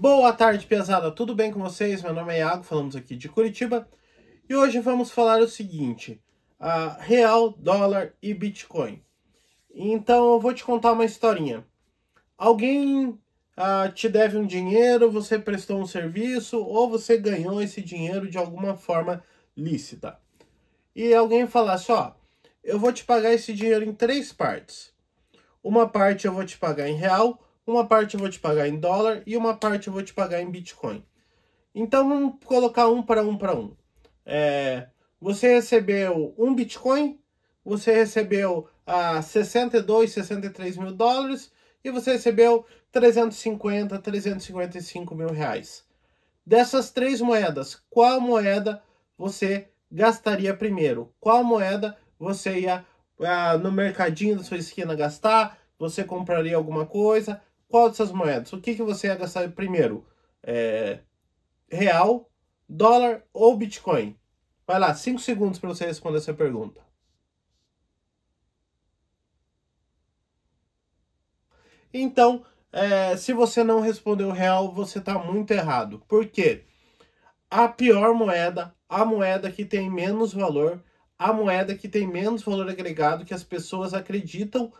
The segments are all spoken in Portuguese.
Boa tarde, pesada. Tudo bem com vocês? Meu nome é Iago, falamos aqui de Curitiba. E hoje vamos falar o seguinte: a real, dólar e Bitcoin. Então, eu vou te contar uma historinha. Alguém ah, te deve um dinheiro, você prestou um serviço ou você ganhou esse dinheiro de alguma forma lícita. E alguém fala Ó, eu vou te pagar esse dinheiro em três partes. Uma parte eu vou te pagar em real, uma parte eu vou te pagar em dólar e uma parte eu vou te pagar em Bitcoin. Então vamos colocar um para um para um. É, você recebeu um Bitcoin, você recebeu a ah, 62, 63 mil dólares e você recebeu 350, 355 mil reais. Dessas três moedas, qual moeda você gastaria primeiro? Qual moeda você ia ah, no mercadinho da sua esquina gastar? Você compraria alguma coisa? qual dessas moedas? O que, que você ia gastar primeiro? É, real, dólar ou Bitcoin? Vai lá, 5 segundos para você responder essa pergunta. Então, é, se você não respondeu real, você está muito errado. Por quê? A pior moeda, a moeda que tem menos valor, a moeda que tem menos valor agregado, que as pessoas acreditam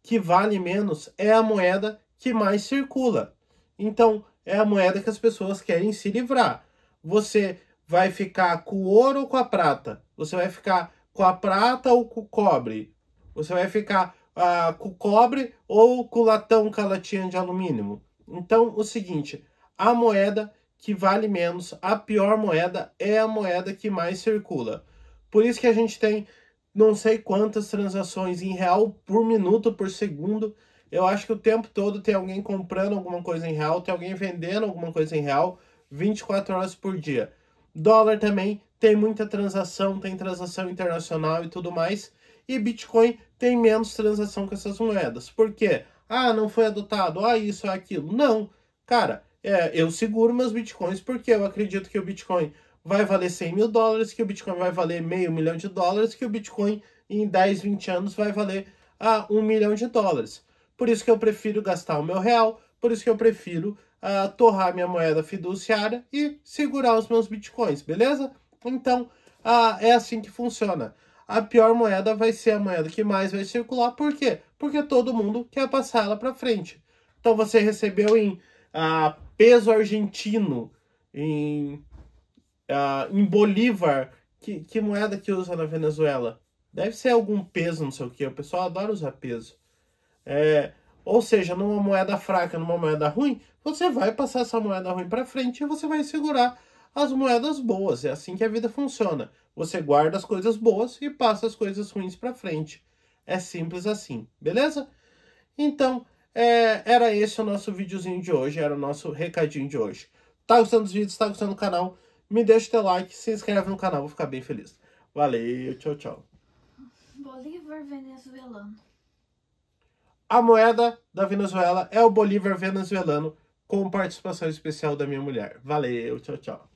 que vale menos, é a moeda que mais circula. Então, é a moeda que as pessoas querem se livrar. Você vai ficar com o ouro ou com a prata? Você vai ficar com a prata ou com o cobre? Você vai ficar ah, com o cobre ou com o latão com a latinha de alumínio? Então, o seguinte, a moeda que vale menos, a pior moeda, é a moeda que mais circula. Por isso que a gente tem não sei quantas transações em real por minuto, por segundo, eu acho que o tempo todo tem alguém comprando alguma coisa em real, tem alguém vendendo alguma coisa em real 24 horas por dia. Dólar também tem muita transação, tem transação internacional e tudo mais. E Bitcoin tem menos transação com essas moedas. Por quê? Ah, não foi adotado, ah, isso, aquilo. Não, cara, é, eu seguro meus bitcoins porque eu acredito que o Bitcoin vai valer 100 mil dólares, que o Bitcoin vai valer meio milhão de dólares, que o Bitcoin em 10, 20 anos vai valer a ah, 1 milhão de dólares. Por isso que eu prefiro gastar o meu real, por isso que eu prefiro uh, torrar minha moeda fiduciária e segurar os meus bitcoins, beleza? Então, uh, é assim que funciona. A pior moeda vai ser a moeda que mais vai circular, por quê? Porque todo mundo quer passar ela para frente. Então, você recebeu em uh, peso argentino, em, em bolívar, que, que moeda que usa na Venezuela? Deve ser algum peso, não sei o que. O pessoal adora usar peso. É, ou seja, numa moeda fraca, numa moeda ruim, você vai passar essa moeda ruim para frente e você vai segurar as moedas boas. É assim que a vida funciona. Você guarda as coisas boas e passa as coisas ruins para frente. É simples assim, beleza? Então, é, era esse o nosso videozinho de hoje, era o nosso recadinho de hoje. Tá gostando dos vídeos, tá gostando do canal? Me deixa o teu like, se inscreve no canal, vou ficar bem feliz. Valeu, tchau, tchau. Bolívar venezuelano. A moeda da Venezuela é o Bolívar venezuelano, com participação especial da minha mulher. Valeu, tchau, tchau.